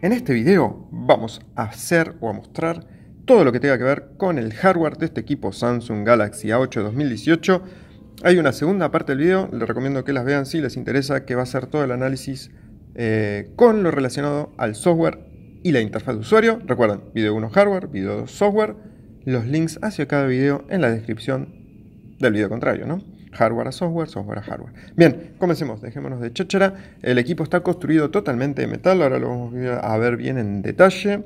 En este video vamos a hacer o a mostrar todo lo que tenga que ver con el hardware de este equipo Samsung Galaxy A8 2018. Hay una segunda parte del video, les recomiendo que las vean si les interesa, que va a ser todo el análisis eh, con lo relacionado al software y la interfaz de usuario. Recuerden, video 1 hardware, video 2 software, los links hacia cada video en la descripción del video contrario, ¿no? hardware a software, software a hardware. Bien, comencemos, dejémonos de cháchara. El equipo está construido totalmente de metal, ahora lo vamos a ver bien en detalle.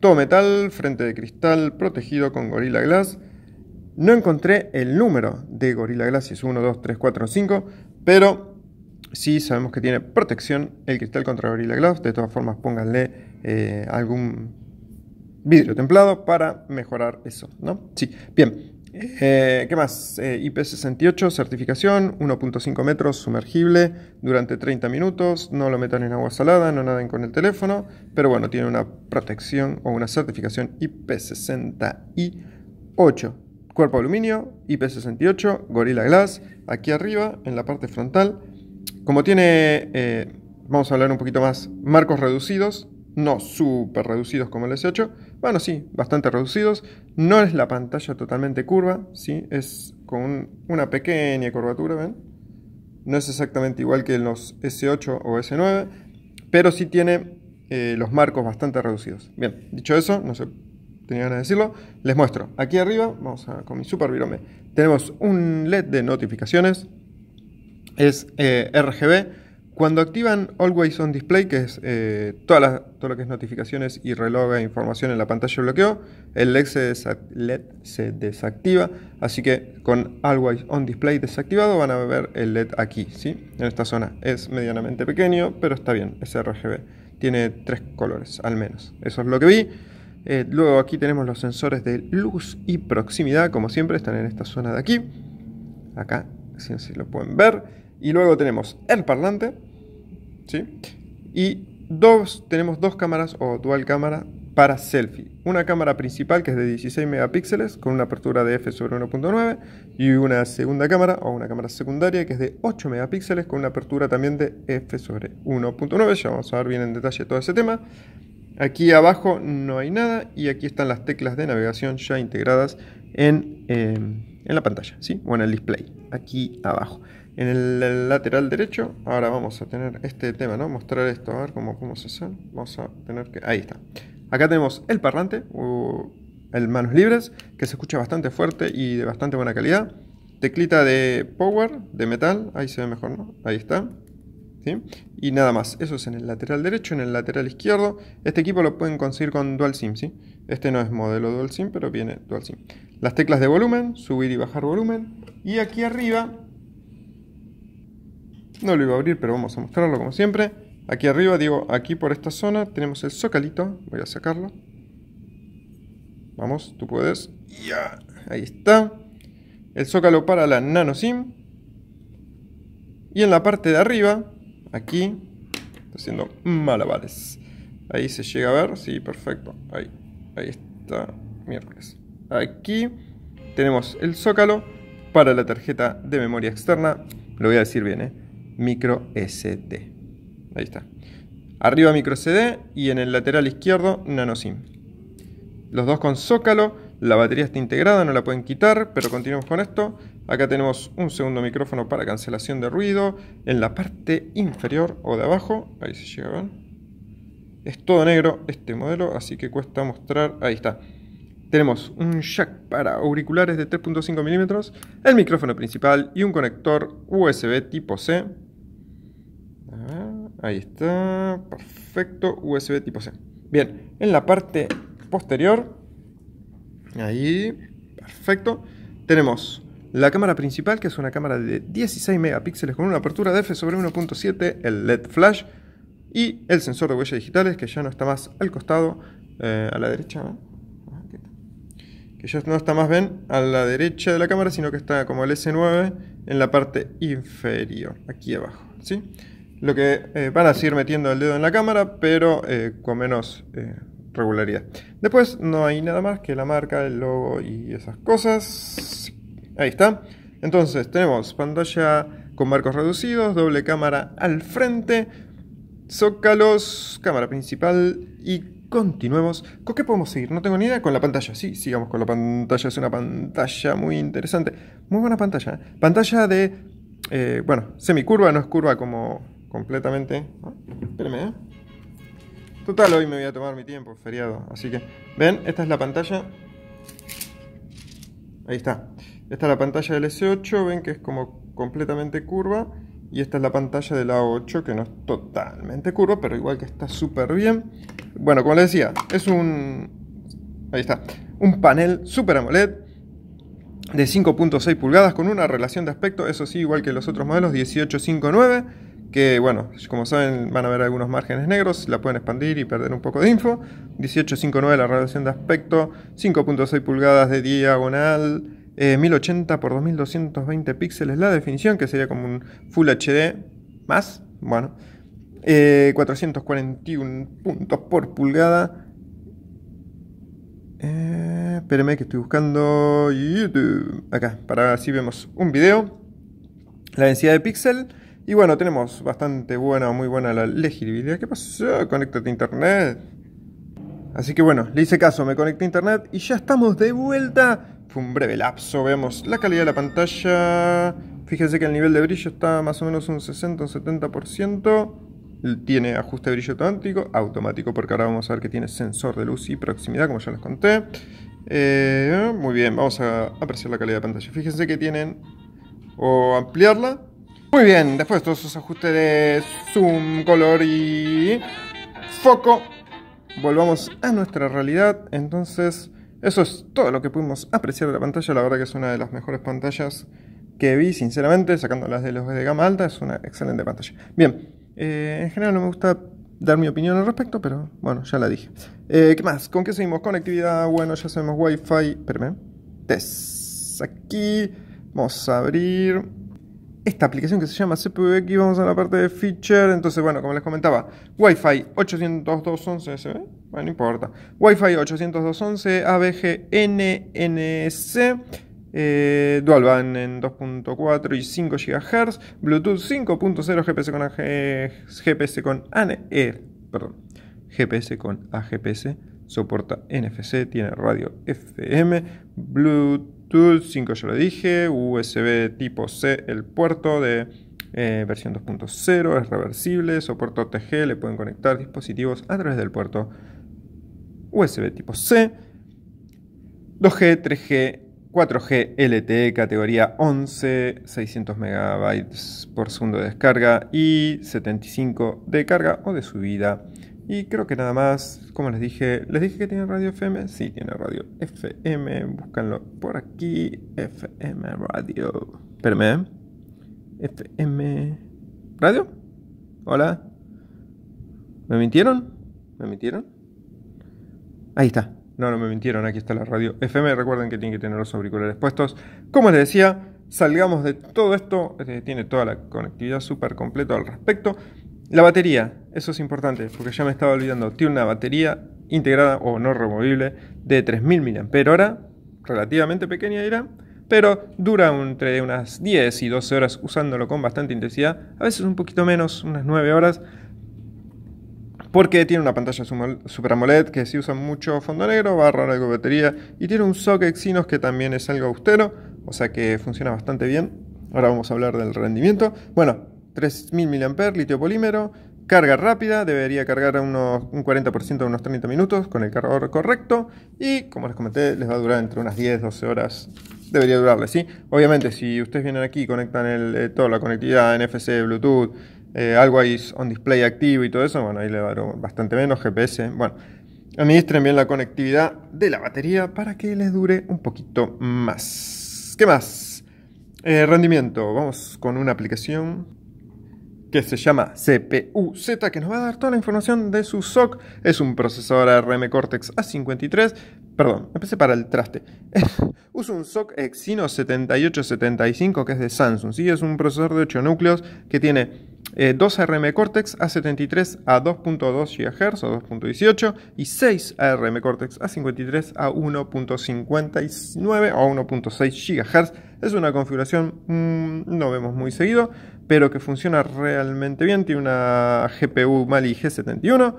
Todo metal, frente de cristal, protegido con Gorilla Glass. No encontré el número de Gorilla Glass, si es 1, 2, 3, 4, 5, pero sí sabemos que tiene protección el cristal contra Gorilla Glass. De todas formas, pónganle eh, algún vidrio templado para mejorar eso, ¿no? Sí, bien. Eh, ¿Qué más? Eh, IP68, certificación, 1.5 metros, sumergible, durante 30 minutos, no lo metan en agua salada, no naden con el teléfono, pero bueno, tiene una protección o una certificación IP68. Cuerpo aluminio, IP68, Gorilla Glass, aquí arriba, en la parte frontal. Como tiene, eh, vamos a hablar un poquito más, marcos reducidos, no súper reducidos como el S8, bueno, sí, bastante reducidos. No es la pantalla totalmente curva, sí, es con una pequeña curvatura, ¿ven? No es exactamente igual que los S8 o S9, pero sí tiene eh, los marcos bastante reducidos. Bien, dicho eso, no sé, tenía ganas de decirlo, les muestro. Aquí arriba, vamos a, con mi super virome, tenemos un LED de notificaciones, es eh, RGB, cuando activan Always On Display, que es eh, todo lo que es notificaciones y reloj e información en la pantalla de bloqueo, el LED se, desactiva. Así que con Always On Display desactivado van a ver el LED aquí, ¿sí? en esta zona. Es medianamente pequeño, pero está bien, es RGB. Tiene tres colores al menos. Eso es lo que vi. Eh, luego aquí tenemos los sensores de luz y proximidad, como siempre, están en esta zona de aquí. Acá, si lo pueden ver. Y luego tenemos el parlante, ¿sí? Y dos, tenemos dos cámaras o dual cámara para selfie. Una cámara principal que es de 16 megapíxeles con una apertura de f sobre 1.9 y una segunda cámara o una cámara secundaria que es de 8 megapíxeles con una apertura también de f sobre 1.9. Ya vamos a ver bien en detalle todo ese tema. Aquí abajo no hay nada y aquí están las teclas de navegación ya integradas en, eh, la pantalla ¿sí? o en el display, aquí abajo. En el lateral derecho, ahora vamos a tener este tema, ¿no? Mostrar esto, a ver cómo, cómo se hace. Vamos a tener que... Ahí está. Acá tenemos el parlante, o uh, el manos libres, que se escucha bastante fuerte y de bastante buena calidad. Teclita de power, de metal, ahí se ve mejor, ¿no? Ahí está. Y nada más, eso es en el lateral derecho, en el lateral izquierdo. Este equipo lo pueden conseguir con Dual SIM, ¿sí? Este no es modelo Dual SIM, pero viene Dual SIM. Las teclas de volumen, subir y bajar volumen. Y aquí arriba no lo iba a abrir, pero vamos a mostrarlo como siempre. Aquí arriba, digo, aquí por esta zona tenemos el zocalito. Voy a sacarlo. Vamos, tú puedes. Ya, ahí está. El zócalo para la nano SIM. Y en la parte de arriba, aquí, haciendo malabares. Ahí se llega a ver, sí, perfecto. Ahí, ahí está, miércoles. Aquí tenemos el zócalo para la tarjeta de memoria externa. Lo voy a decir bien, ¿eh? micro SD. Ahí está. Arriba micro CD y en el lateral izquierdo nano SIM. Los dos con zócalo, la batería está integrada, no la pueden quitar, pero continuamos con esto. Acá tenemos un segundo micrófono para cancelación de ruido. En la parte inferior o de abajo, ahí se llega, Es todo negro este modelo, así que cuesta mostrar. Ahí está. Tenemos un jack para auriculares de 3.5 milímetros, el micrófono principal y un conector USB tipo C. Ah, ahí está, perfecto, USB tipo C. Bien, en la parte posterior, ahí, perfecto, tenemos la cámara principal, que es una cámara de 16 megapíxeles con una apertura de f sobre 1.7, el LED flash, y el sensor de huellas digitales, que ya no está más al costado, eh, a la derecha, ¿no? que no está más bien a la derecha de la cámara, sino que está como el S9 en la parte inferior, aquí abajo, ¿sí? Lo que eh, van a seguir metiendo el dedo en la cámara, pero eh, con menos eh, regularidad. Después no hay nada más que la marca, el logo y esas cosas. Ahí está. Entonces tenemos pantalla con marcos reducidos, doble cámara al frente, zócalos, cámara principal y continuemos. ¿Con qué podemos seguir? No tengo ni idea. Con la pantalla. Sí, sigamos con la pantalla. Es una pantalla muy interesante. Muy buena pantalla. ¿eh? Pantalla de, eh, bueno, semicurva, no es curva como completamente. ¿eh? Total, hoy me voy a tomar mi tiempo, feriado. Así que, ven, esta es la pantalla. Ahí está. Esta es la pantalla del S8, ven que es como completamente curva. Y esta es la pantalla de la 8 que no es totalmente curva, pero igual que está súper bien. Bueno, como les decía, es un... Ahí está. Un panel Super AMOLED de 5.6 pulgadas con una relación de aspecto, eso sí, igual que los otros modelos, 18.59 que bueno, como saben van a haber algunos márgenes negros, la pueden expandir y perder un poco de info. 18.59 la relación de aspecto, 5.6 pulgadas de diagonal, 1080 eh, por 2220 píxeles la definición, que sería como un Full HD más, bueno, 441 eh, puntos por pulgada. Eh, que estoy buscando YouTube. Acá, para así vemos un video. La densidad de píxel. Y bueno, tenemos bastante buena o muy buena la legibilidad. ¿Qué pasó? Conéctate a internet. Así que bueno, le hice caso, me conecté a internet y ya estamos de vuelta un breve lapso vemos la calidad de la pantalla. Fíjense que el nivel de brillo está más o menos un 60 70%. Tiene ajuste de brillo automático, automático porque ahora vamos a ver que tiene sensor de luz y proximidad, como ya les conté. Eh, muy bien, vamos a apreciar la calidad de pantalla. Fíjense que tienen o ampliarla. Muy bien, después de todos esos ajustes de zoom, color y foco, volvamos a nuestra realidad. Entonces, eso es todo lo que pudimos apreciar de la pantalla. La verdad que es una de las mejores pantallas que vi, sinceramente, sacando las de los de gama alta, es una excelente pantalla. Bien, eh, en general no me gusta dar mi opinión al respecto, pero bueno, ya la dije. Eh, ¿Qué más? ¿Con qué seguimos? Conectividad, bueno, ya sabemos Wi-Fi. Test. Aquí. Vamos a abrir esta aplicación que se llama CPVX, vamos a la parte de feature, entonces bueno, como les comentaba, Wi-Fi 802.11, Bueno, no importa. Wi-Fi 802.11, ABG NNC, Dual Band en 2.4 y 5 GHz, Bluetooth 5.0, GPS con, AG, eh, GPS con ANE, perdón, GPS con AGPS, soporta NFC, tiene radio FM, Bluetooth 5 ya lo dije, USB tipo C el puerto de eh, versión 2.0, es reversible, soporta OTG, le pueden conectar dispositivos a través del puerto USB tipo C, 2G, 3G, 4G LTE categoría 11, 600 MB por segundo de descarga y 75 de carga o de subida y creo que nada más, como les dije, les dije que tiene radio FM, sí tiene radio FM, búscanlo por aquí, FM Radio. Espérame, ¿eh? FM Radio. Hola. ¿Me mintieron? ¿Me mintieron? Ahí está. No, no me mintieron, aquí está la radio FM. Recuerden que tienen que tener los auriculares puestos. Como les decía, salgamos de todo esto. Eh, tiene toda la conectividad súper completa al respecto. La batería, eso es importante, porque ya me estaba olvidando, tiene una batería integrada o no removible de 3.000 mAh, relativamente pequeña era pero dura entre unas 10 y 12 horas usándolo con bastante intensidad, a veces un poquito menos, unas 9 horas, porque tiene una pantalla Super AMOLED que si usa mucho fondo negro va a ahorrar algo de batería y tiene un socket Exynos que también es algo austero, o sea que funciona bastante bien. Ahora vamos a hablar del rendimiento. Bueno, 3000 mAh, litio polímero, carga rápida, debería cargar a unos, un 40% de unos 30 minutos con el cargador correcto y como les comenté les va a durar entre unas 10-12 horas. Debería durarle, ¿sí? Obviamente si ustedes vienen aquí y conectan eh, toda la conectividad NFC, Bluetooth, eh, algo ahí on display activo y todo eso, bueno, ahí le va a dar bastante menos GPS. Bueno, administren bien la conectividad de la batería para que les dure un poquito más. ¿Qué más? Eh, rendimiento, vamos con una aplicación que se llama CPU-Z, que nos va a dar toda la información de su SOC. Es un procesador ARM Cortex A53. Perdón, empecé para el traste. Usa un SOC Exynos 7875, que es de Samsung. ¿sí? Es un procesador de 8 núcleos que tiene 2 eh, ARM Cortex A73 a 2.2 GHz o 2.18 y 6 ARM Cortex A53 a 1.59 o 1.6 GHz es una configuración, mm, no vemos muy seguido, pero que funciona realmente bien. Tiene una GPU Mali G71.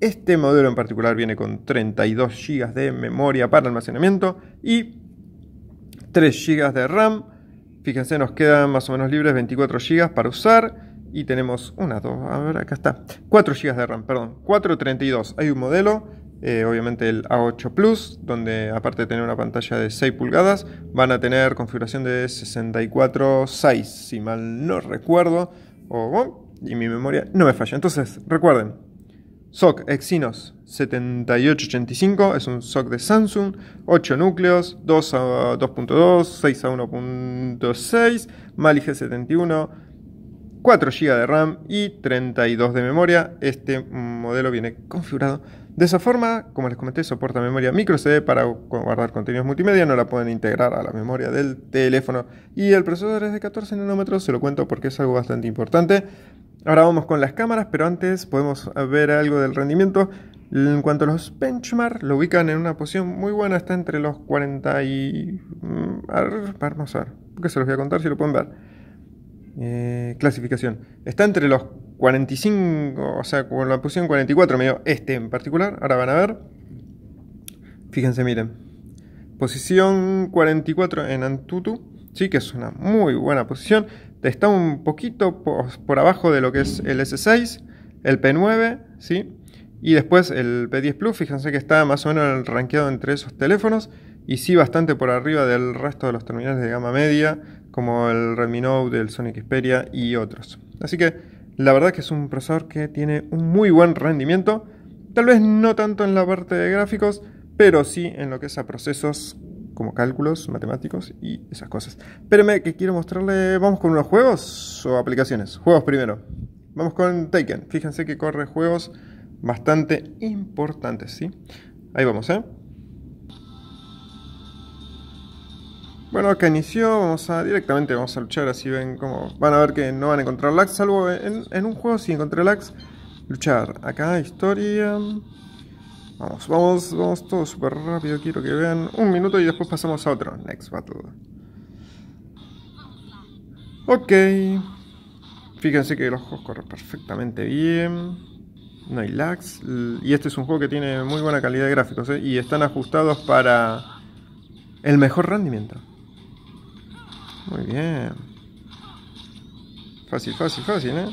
Este modelo en particular viene con 32 GB de memoria para almacenamiento y 3 GB de RAM. Fíjense, nos quedan más o menos libres 24 GB para usar. Y tenemos una, dos, a ver, acá está. 4 GB de RAM, perdón. 432. Hay un modelo eh, obviamente el A8 Plus, donde aparte de tener una pantalla de 6 pulgadas, van a tener configuración de 64.6, si mal no recuerdo, o, y mi memoria no me falla. Entonces, recuerden, SOC Exynos 7885 es un SOC de Samsung, 8 núcleos, 2 a 2.2, 6 a 1.6, Mali G71, 4 GB de RAM y 32 de memoria. Este modelo viene configurado de esa forma, como les comenté, soporta memoria micro CD para guardar contenidos multimedia, no la pueden integrar a la memoria del teléfono y el procesador es de 14 nanómetros, se lo cuento porque es algo bastante importante. Ahora vamos con las cámaras, pero antes podemos ver algo del rendimiento. En cuanto a los benchmark, lo ubican en una posición muy buena, está entre los 40 y... Mm, a ver, vamos a ver, qué se los voy a contar si lo pueden ver. Eh, clasificación. Está entre los 45, o sea, con la posición 44, medio este en particular, ahora van a ver. Fíjense, miren. Posición 44 en Antutu, sí que es una muy buena posición. Está un poquito por, abajo de lo que es el S6, el P9, ¿sí? Y después el P10 Plus, fíjense que está más o menos rankeado entre esos teléfonos y sí bastante por arriba del resto de los terminales de gama media, como el Redmi Note, el Sony Xperia y otros. Así que la verdad que es un procesador que tiene un muy buen rendimiento. Tal vez no tanto en la parte de gráficos, pero sí en lo que es a procesos como cálculos matemáticos y esas cosas. Espérenme que quiero mostrarle, vamos con unos juegos o aplicaciones. Juegos primero. Vamos con Taken. Fíjense que corre juegos bastante importantes, ¿sí? Ahí vamos, ¿eh? Bueno, acá inició, vamos a directamente vamos a luchar, así ven como van a ver que no van a encontrar lags, salvo en, un juego si encontré lags, luchar. Acá historia. Vamos, vamos, vamos todo súper rápido, quiero que vean un minuto y después pasamos a otro, next battle. Ok. Fíjense que los juegos corren perfectamente bien. No hay lags. Y este es un juego que tiene muy buena calidad de gráficos ¿eh? y están ajustados para el mejor rendimiento. Muy bien. Fácil, fácil, fácil, ¿eh?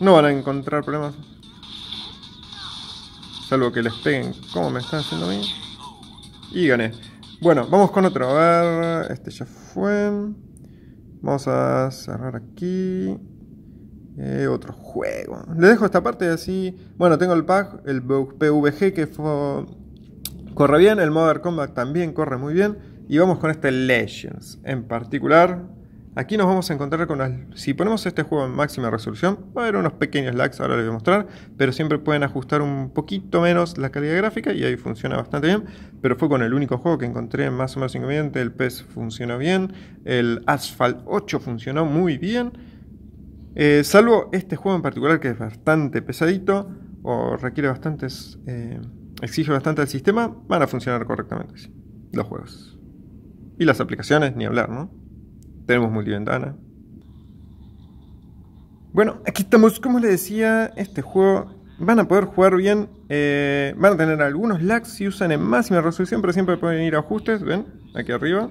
No van a encontrar problemas. Salvo que les peguen como me están haciendo a mí. Y gané. Bueno, vamos con otro. A ver, este ya fue. Vamos a cerrar aquí. Eh, otro juego. le dejo esta parte así. Bueno, tengo el pack, el PVG que fue Corre bien, el Modern Combat también corre muy bien. Y vamos con este Legends. En particular, aquí nos vamos a encontrar con Si ponemos este juego en máxima resolución, va a haber unos pequeños lags, ahora les voy a mostrar. Pero siempre pueden ajustar un poquito menos la calidad gráfica y ahí funciona bastante bien. Pero fue con el único juego que encontré más o menos inconveniente. El PES funcionó bien, el Asphalt 8 funcionó muy bien. Eh, salvo este juego en particular que es bastante pesadito o requiere bastantes... Eh, exige bastante al sistema, van a funcionar correctamente. Los juegos. Y las aplicaciones, ni hablar, ¿no? Tenemos multiventana. Bueno, aquí estamos, como les decía, este juego van a poder jugar bien. Eh, van a tener algunos lags si usan en máxima resolución, pero siempre pueden ir a ajustes, ven, aquí arriba.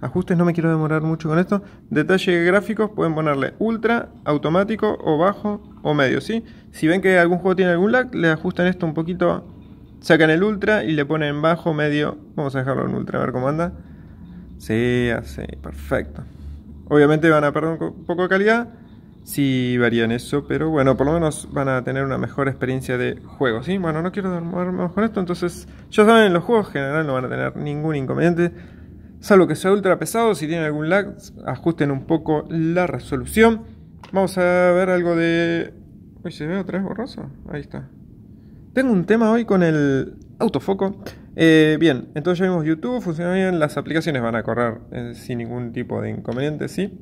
Ajustes, no me quiero demorar mucho con esto. Detalle gráficos, pueden ponerle ultra, automático o bajo o medio, ¿sí? Si ven que algún juego tiene algún lag, le ajustan esto un poquito Sacan el ultra y le ponen bajo, medio. Vamos a dejarlo en ultra, a ver cómo anda. Sí, así, perfecto. Obviamente van a perder un poco de calidad si sí, varían eso, pero bueno, por lo menos van a tener una mejor experiencia de juego. Sí, bueno, no quiero más con esto, entonces ya saben, los juegos en general no van a tener ningún inconveniente. Salvo que sea ultra pesado, si tienen algún lag, ajusten un poco la resolución. Vamos a ver algo de... Uy, ¿se ve otra vez borroso? Ahí está. Tengo un tema hoy con el autofoco. Eh, bien, entonces ya vimos YouTube, funciona bien, las aplicaciones van a correr eh, sin ningún tipo de inconveniente, sí.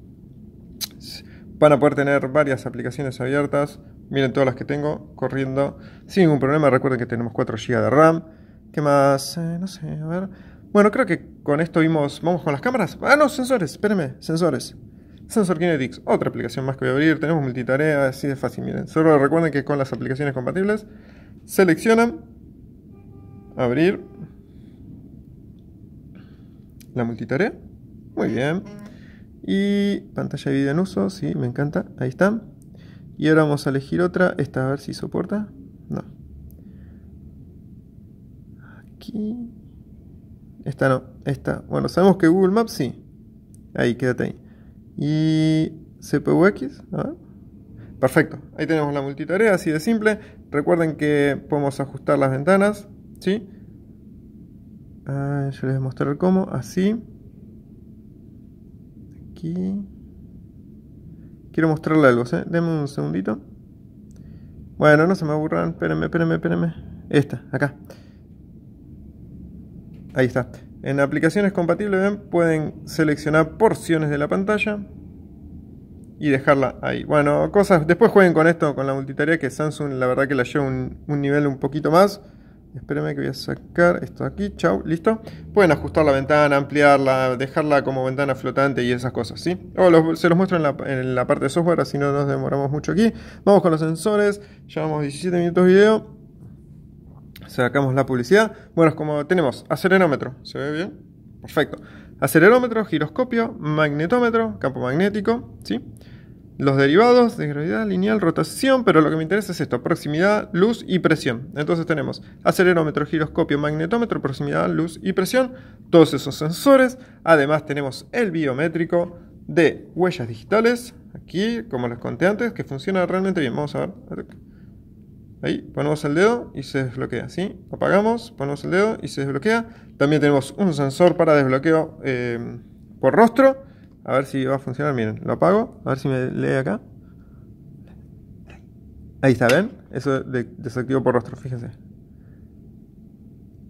Van a poder tener varias aplicaciones abiertas, miren todas las que tengo corriendo sin ningún problema. Recuerden que tenemos 4 GB de RAM. ¿Qué más? Eh, no sé, a ver. Bueno, creo que con esto vimos. ¿Vamos con las cámaras? Ah, no, sensores, espérenme, sensores. Sensor Kinetics, otra aplicación más que voy a abrir. Tenemos multitarea, así de fácil, miren. Solo recuerden que con las aplicaciones compatibles Seleccionan, abrir la multitarea. Muy bien. Y pantalla de video en uso, sí, me encanta. Ahí está. Y ahora vamos a elegir otra. Esta a ver si soporta. No. Aquí. Esta no. Esta. Bueno, sabemos que Google Maps sí. Ahí, quédate ahí. Y CPUX. Perfecto. Ahí tenemos la multitarea, así de simple. Recuerden que podemos ajustar las ventanas, ¿sí? Ah, yo les voy a mostrar cómo, así. Aquí. Quiero mostrarle algo, ¿eh? Denme un segundito. Bueno, no se me aburran, espérenme, espérenme, espérenme. Esta, acá. Ahí está. En aplicaciones compatibles pueden seleccionar porciones de la pantalla, y dejarla ahí. Bueno, cosas. Después jueguen con esto, con la multitarea, que Samsung la verdad que la lleva un, nivel un poquito más. Espérame que voy a sacar esto aquí, chau, listo. Pueden ajustar la ventana, ampliarla, dejarla como ventana flotante y esas cosas, ¿sí? O se los muestro en la, parte de software, así no nos demoramos mucho aquí. Vamos con los sensores, llevamos 17 minutos de video. Sacamos la publicidad. Bueno, como tenemos acelerómetro, ¿se ve bien? Perfecto acelerómetro, giroscopio, magnetómetro, campo magnético, ¿sí? Los derivados de gravedad lineal, rotación, pero lo que me interesa es esto, proximidad, luz y presión. Entonces tenemos acelerómetro, giroscopio, magnetómetro, proximidad, luz y presión, todos esos sensores. Además tenemos el biométrico de huellas digitales, aquí, como les conté antes, que funciona realmente bien. Vamos a ver. Ahí ponemos el dedo y se desbloquea. ¿sí? Apagamos, ponemos el dedo y se desbloquea. También tenemos un sensor para desbloqueo eh, por rostro. A ver si va a funcionar. Miren, lo apago. A ver si me lee acá. Ahí está, ¿ven? Eso de desactivo por rostro, fíjense.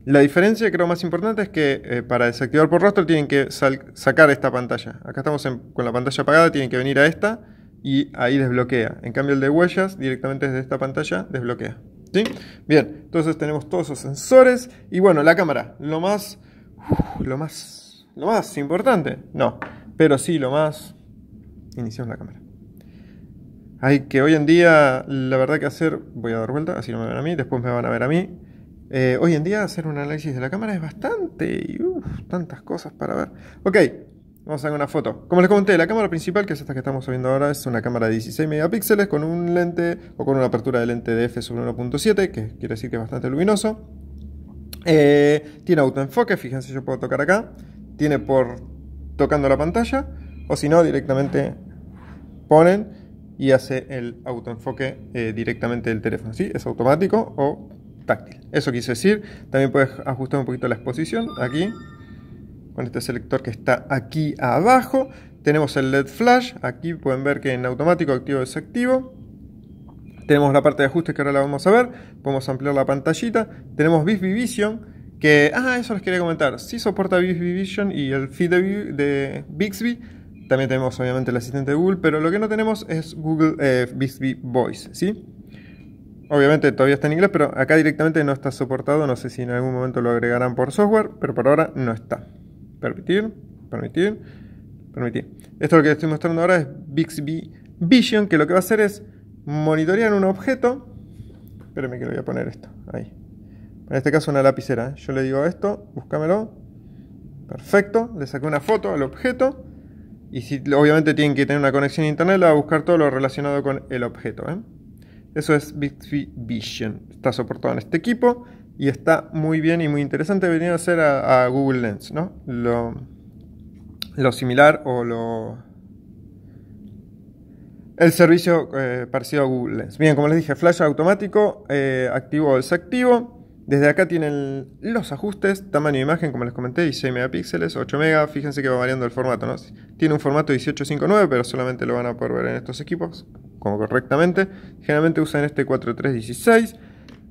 La diferencia, creo más importante, es que eh, para desactivar por rostro tienen que sacar esta pantalla. Acá estamos con la pantalla apagada, tienen que venir a esta y ahí desbloquea. En cambio el de huellas directamente desde esta pantalla desbloquea. ¿Sí? Bien, entonces tenemos todos esos sensores y bueno, la cámara, lo más lo más lo más importante, no, pero sí lo más iniciamos la cámara. Hay que hoy en día, la verdad que hacer, voy a dar vuelta, así no me ven a mí, después me van a ver a mí. Eh, hoy en día hacer un análisis de la cámara es bastante, y tantas cosas para ver. Ok, Vamos a hacer una foto. Como les comenté, la cámara principal, que es esta que estamos viendo ahora, es una cámara de 16 megapíxeles con un lente o con una apertura de lente de f 1.7, que quiere decir que es bastante luminoso. Eh, tiene autoenfoque, fíjense, yo puedo tocar acá. Tiene por tocando la pantalla, o si no, directamente ponen y hace el autoenfoque eh, directamente del teléfono. ¿sí? Es automático o táctil. Eso quise decir. También puedes ajustar un poquito la exposición aquí con este selector que está aquí abajo. Tenemos el LED flash, aquí pueden ver que en automático activo desactivo. Tenemos la parte de ajustes que ahora la vamos a ver, podemos ampliar la pantallita. Tenemos Bixby Vision, que, ah, eso les quería comentar, sí soporta Bixby Vision y el feed de, Bixby. También tenemos obviamente el asistente de Google, pero lo que no tenemos es Google Bixby eh, Voice, ¿sí? Obviamente todavía está en inglés, pero acá directamente no está soportado. No sé si en algún momento lo agregarán por software, pero por ahora no está permitir, permitir, permitir. Esto lo que estoy mostrando ahora es Bixby Vision, que lo que va a hacer es monitorear un objeto. Espérame que le voy a poner esto, ahí. En este caso una lapicera. ¿eh? Yo le digo esto, búscamelo. Perfecto, le saqué una foto al objeto. Y si, obviamente tienen que tener una conexión a internet, le va a buscar todo lo relacionado con el objeto. ¿eh? Eso es Bixby Vision. Está soportado en este equipo y está muy bien y muy interesante venir a hacer a, Google Lens, ¿no? Lo, similar o lo... El servicio eh, parecido a Google Lens. Bien, como les dije, flash automático, eh, activo o desactivo. Desde acá tienen los ajustes, tamaño de imagen, como les comenté, 16 megapíxeles, 8 mega. fíjense que va variando el formato, ¿no? Tiene un formato 18.59, pero solamente lo van a poder ver en estos equipos, como correctamente. Generalmente usan este 4.3.16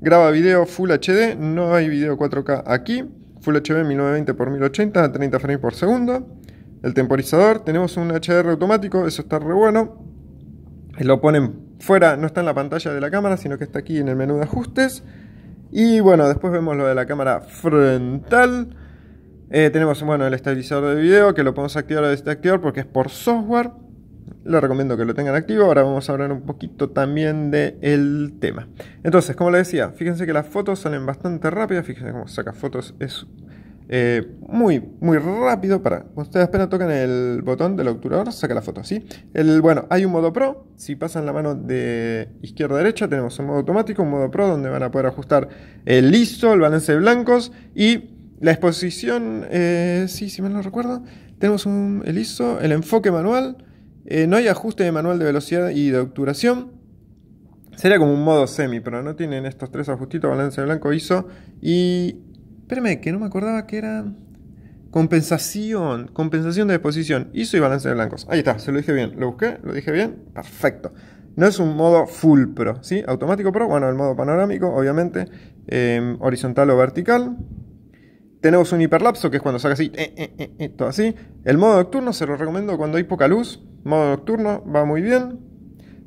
Graba video Full HD, no hay video 4K aquí. Full HD 1920x1080 a 30 frames por segundo. El temporizador, tenemos un HDR automático, eso está re bueno. Lo ponen fuera, no está en la pantalla de la cámara, sino que está aquí en el menú de ajustes. Y bueno, después vemos lo de la cámara frontal. Eh, tenemos bueno, el estabilizador de video que lo podemos activar o desactivar porque es por software les recomiendo que lo tengan activo. Ahora vamos a hablar un poquito también del tema. Entonces, como les decía, fíjense que las fotos salen bastante rápidas. Fíjense cómo saca fotos es eh, muy, muy rápido. Para ustedes apenas tocan el botón del obturador, saca la foto así. El, bueno, hay un modo pro. Si pasan la mano de izquierda a derecha, tenemos un modo automático, un modo pro donde van a poder ajustar el ISO, el balance de blancos y la exposición. Eh, sí, si mal no recuerdo, tenemos el ISO, el enfoque manual eh, no hay ajuste de manual de velocidad y de obturación. Sería como un modo semi, pero no tienen estos tres ajustitos, balance de blanco, ISO y... Espérame, que no me acordaba que era... Compensación, compensación de exposición, ISO y balance de blancos. Ahí está, se lo dije bien. Lo busqué, lo dije bien, perfecto. No es un modo full pro, ¿sí? Automático pro, bueno, el modo panorámico, obviamente, eh, horizontal o vertical. Tenemos un hiperlapso, que es cuando saca así, eh, así. El modo nocturno se lo recomiendo cuando hay poca luz, modo nocturno, va muy bien.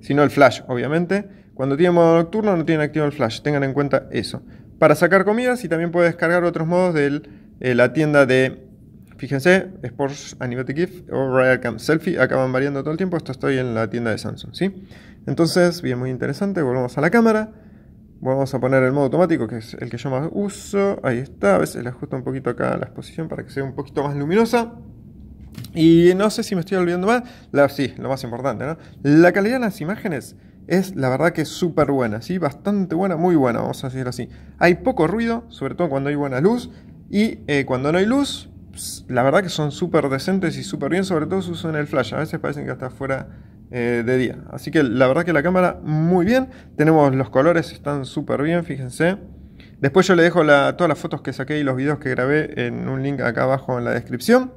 Si no, el flash, obviamente. Cuando tiene modo nocturno, no tiene activo el flash. Tengan en cuenta eso. Para sacar comidas y también puede descargar otros modos de eh, la tienda de, fíjense, Sports Animated GIF o Royal cam Selfie. Acaban variando todo el tiempo. Esto estoy en la tienda de Samsung, ¿sí? Entonces, bien, muy interesante. Volvemos a la cámara. Vamos a poner el modo automático, que es el que yo más uso. Ahí está. A veces le ajusto un poquito acá la exposición para que sea un poquito más luminosa. Y no sé si me estoy olvidando más, la, sí, lo más importante, ¿no? La calidad de las imágenes es la verdad que es súper buena, ¿sí? Bastante buena, muy buena, vamos a decirlo así. Hay poco ruido, sobre todo cuando hay buena luz, y eh, cuando no hay luz, la verdad que son súper decentes y súper bien, sobre todo se usan el flash, a veces parecen que hasta fuera eh, de día. Así que la verdad que la cámara muy bien, tenemos los colores, están súper bien, fíjense. Después yo le dejo todas las fotos que saqué y los videos que grabé en un link acá abajo en la descripción.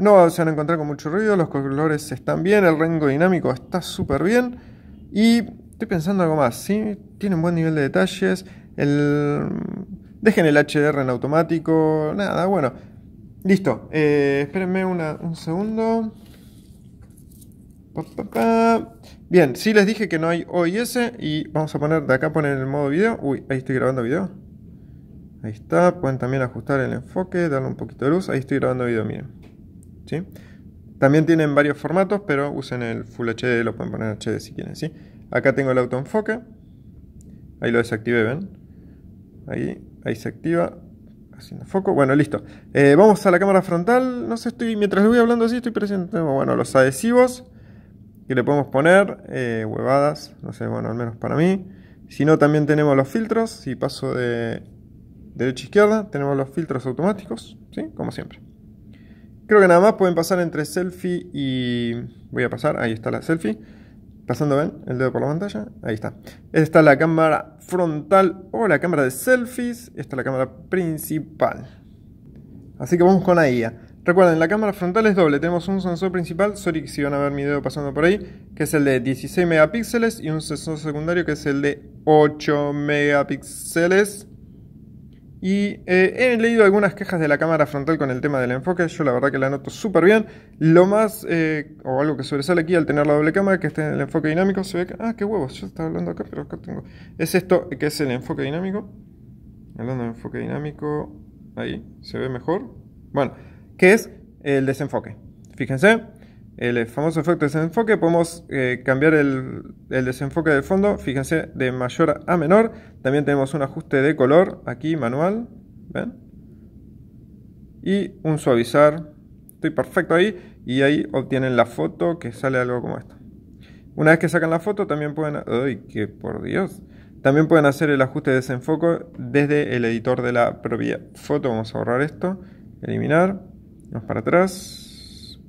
No se van a encontrar con mucho ruido, los colores están bien, el rango dinámico está súper bien. Y estoy pensando algo más, ¿sí? Tienen buen nivel de detalles, el... dejen el HDR en automático, nada, bueno. Listo, eh, espérenme un segundo. Bien, sí les dije que no hay OIS y vamos a poner, de acá poner el modo video. Uy, ahí estoy grabando video. Ahí está, pueden también ajustar el enfoque, darle un poquito de luz. Ahí estoy grabando video, miren. ¿sí? También tienen varios formatos, pero usen el Full HD, lo pueden poner HD si quieren, ¿sí? Acá tengo el autoenfoque. Ahí lo desactivé, ¿ven? Ahí, ahí se activa. Haciendo foco. Bueno, listo. Eh, vamos a la cámara frontal. No sé, estoy. Mientras le voy hablando así, estoy presentando. Bueno, los adhesivos que le podemos poner. Eh, huevadas. No sé, bueno, al menos para mí. Si no, también tenemos los filtros. Si paso de derecha a izquierda, tenemos los filtros automáticos. ¿Sí? Como siempre. Creo que nada más pueden pasar entre selfie y... Voy a pasar, ahí está la selfie. Pasando, ven, el dedo por la pantalla. Ahí está. Esta es la cámara frontal o la cámara de selfies. Esta es la cámara principal. Así que vamos con la guía. Recuerden, la cámara frontal es doble. Tenemos un sensor principal, sorry si van a ver mi dedo pasando por ahí, que es el de 16 megapíxeles y un sensor secundario que es el de 8 megapíxeles. Y eh, he leído algunas quejas de la cámara frontal con el tema del enfoque. Yo la verdad que la noto súper bien. Lo más, eh, o algo que sobresale aquí al tener la doble cámara, que está en el enfoque dinámico, se ve que... Ah, qué huevos, yo estaba hablando acá, pero acá tengo... Es esto que es el enfoque dinámico. Hablando de enfoque dinámico, ahí, se ve mejor. Bueno, que es el desenfoque. Fíjense, el eh, famoso efecto de desenfoque, podemos eh, cambiar el, desenfoque del fondo, fíjense, de mayor a menor. También tenemos un ajuste de color aquí manual, Y un suavizar, estoy perfecto ahí, y ahí obtienen la foto que sale algo como esto. Una vez que sacan la foto también pueden... ¡Ay, que por Dios! También pueden hacer el ajuste de desenfoque desde el editor de la propia foto. Vamos a borrar esto, eliminar, vamos para atrás,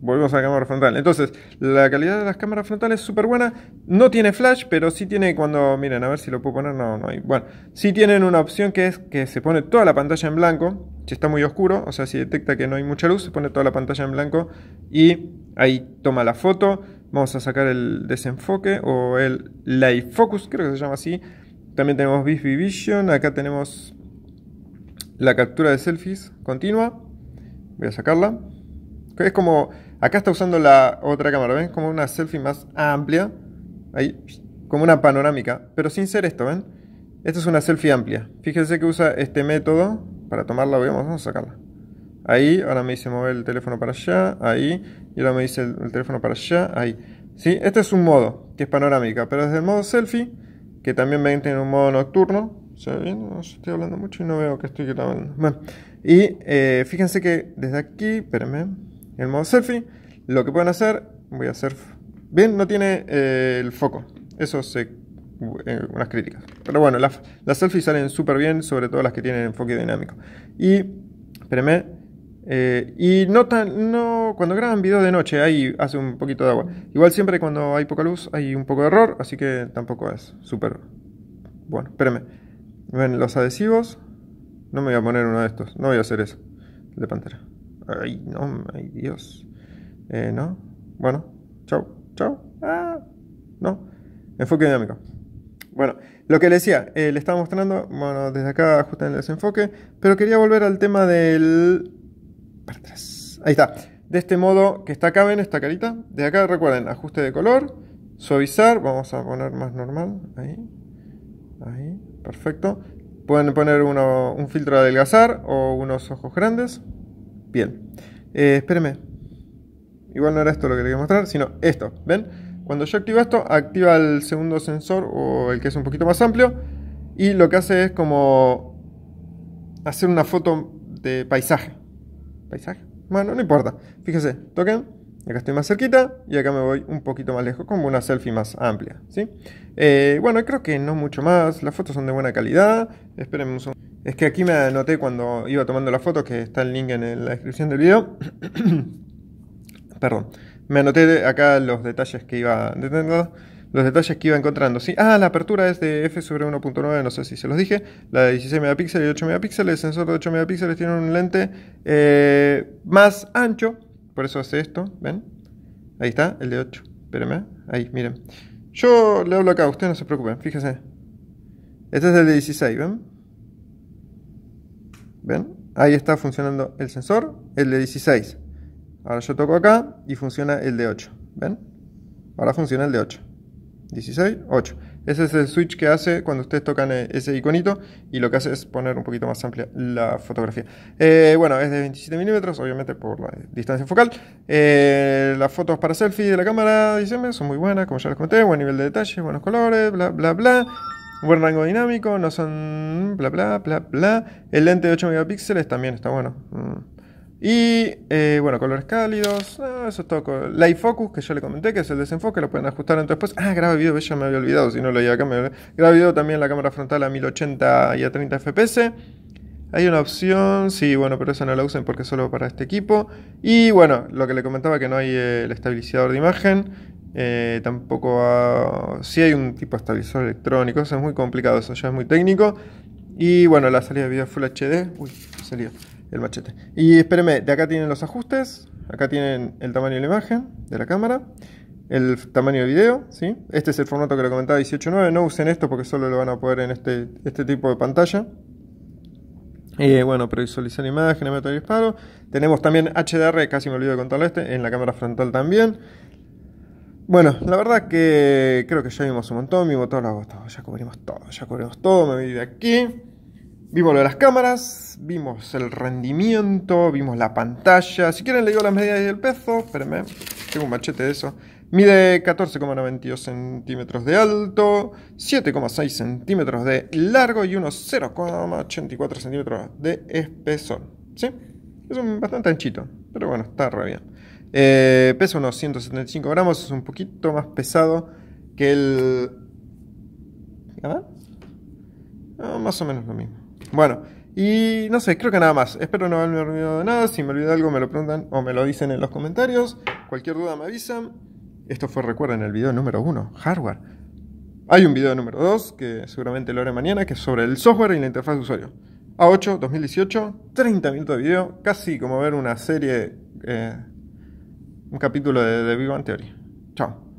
volvemos a la cámara frontal. Entonces, la calidad de las cámaras frontales es súper buena. No tiene flash, pero sí tiene cuando. Miren, a ver si lo puedo poner. No, no hay. Bueno, sí tienen una opción que es que se pone toda la pantalla en blanco. Si está muy oscuro, o sea, si detecta que no hay mucha luz, se pone toda la pantalla en blanco y ahí toma la foto. Vamos a sacar el desenfoque o el live Focus, creo que se llama así. También tenemos Bisbee Vision. Acá tenemos la captura de selfies continua. Voy a sacarla. Es como Acá está usando la otra cámara, ¿ven? Como una selfie más amplia. Ahí, como una panorámica, pero sin ser esto, ¿ven? Esta es una selfie amplia. Fíjense que usa este método para tomarla, vamos a sacarla. Ahí, ahora me dice mover el teléfono para allá, ahí, y ahora me dice el, teléfono para allá, ahí. ¿Sí? Este es un modo, que es panorámica, pero desde el modo selfie, que también ven en un modo nocturno, ¿se ve bien? No, estoy hablando mucho y no veo que estoy grabando. Bueno, y eh, fíjense que desde aquí, espérenme, en el modo selfie, lo que pueden hacer, voy a hacer... Bien, no tiene eh, el foco. Eso es eh, unas críticas. Pero bueno, las, selfies salen súper bien, sobre todo las que tienen enfoque dinámico. Y, espérenme, eh, y no no, cuando graban videos de noche ahí hace un poquito de agua. Igual siempre cuando hay poca luz hay un poco de error, así que tampoco es súper bueno. Espérenme. Ven los adhesivos. No me voy a poner uno de estos. No voy a hacer eso. De pantera. Ay, no, ay, Dios. Eh, no. Bueno, chau, chau. Ah, no. Enfoque dinámico. Bueno, lo que le decía, eh, le estaba mostrando, bueno, desde acá ajustan el desenfoque, pero quería volver al tema del... Para atrás. Ahí está. De este modo que está acá, ven esta carita. De acá recuerden, ajuste de color, suavizar, vamos a poner más normal, ahí, ahí, perfecto. Pueden poner un filtro de adelgazar o unos ojos grandes. Bien. Eh, Igual no era esto lo que le quería mostrar, sino esto. ¿Ven? Cuando yo activo esto, activa el segundo sensor o el que es un poquito más amplio. Y lo que hace es como hacer una foto de paisaje. ¿Paisaje? Bueno, no importa. Fíjese, toquen. Acá estoy más cerquita y acá me voy un poquito más lejos, como una selfie más amplia. ¿sí? Eh, bueno, creo que no mucho más. Las fotos son de buena calidad. Espérenme un es que aquí me anoté cuando iba tomando la foto, que está el link en la descripción del video. Perdón. Me anoté acá los detalles que iba los detalles que iba encontrando. Sí, ah, la apertura es de f sobre 1.9, no sé si se los dije. La de 16 megapíxeles y 8 megapíxeles. El sensor de 8 megapíxeles tiene un lente eh, más ancho. Por eso hace esto, ¿ven? Ahí está, el de 8. Espérenme, ahí, miren. Yo le hablo acá, ustedes no se preocupen, fíjense. Este es el de 16, ¿ven? ¿Ven? Ahí está funcionando el sensor, el de 16. Ahora yo toco acá y funciona el de 8. ¿Ven? Ahora funciona el de 8. 16, 8. Ese es el switch que hace cuando ustedes tocan eh, ese iconito y lo que hace es poner un poquito más amplia la fotografía. Eh, bueno, es de 27 milímetros, obviamente por la distancia focal. Eh, las fotos para selfie de la cámara, dicen, son muy buenas, como ya les comenté, buen nivel de detalle, buenos colores, bla, bla, bla. Buen rango dinámico, no son bla bla bla bla. El lente de 8 megapíxeles también está bueno. Mm. Y eh, bueno, colores cálidos, ah, eso es todo. Light Focus, que ya le comenté, que es el desenfoque, lo pueden ajustar entonces después. Ah, graba video, ya me había olvidado, si no lo había... acá. Me... Graba video también la cámara frontal a 1080 y a 30 FPS. Hay una opción, sí, bueno, pero esa no la usen porque es solo para este equipo. Y bueno, lo que le comentaba que no hay eh, el estabilizador de imagen. Eh, tampoco si hay un tipo de estabilizador electrónico, eso es muy complicado, eso ya es muy técnico. Y bueno, la salida de video Full HD. Uy, salió el machete. Y espérenme, de acá tienen los ajustes. Acá tienen el tamaño de la imagen de la cámara. El tamaño de video, ¿sí? Este es el formato que lo comentaba 18.9. No usen esto porque solo lo van a poder en este, este tipo de pantalla. y eh, bueno, previsualizar imágenes, método de disparo. Tenemos también HDR, casi me olvido de contarle este, en la cámara frontal también. Bueno, la verdad que creo que ya vimos un montón, vimos lo hago todo. ya cubrimos todo, ya cubrimos todo, me voy de aquí. Vimos lo de las cámaras, vimos el rendimiento, vimos la pantalla. Si quieren le digo las medidas del peso, espérenme, tengo un machete de eso. Mide 14,92 centímetros de alto, 7,6 centímetros de largo y unos 0,84 centímetros de espesor. ¿Sí? Es un bastante anchito, pero bueno, está re bien. Eh, pesa unos 175 gramos, es un poquito más pesado que el... más o menos lo mismo. Bueno, y no sé, creo que nada más. Espero no haberme olvidado de nada. Si me olvida algo me lo preguntan o me lo dicen en los comentarios. Cualquier duda me avisan. Esto fue, recuerden, el video número 1, hardware. Hay un video número 2, que seguramente lo haré mañana, que es sobre el software y la interfaz de usuario. A8, 2018, 30 minutos de video, casi como ver una serie... Eh, un capítulo de, The Big Theory. Chao.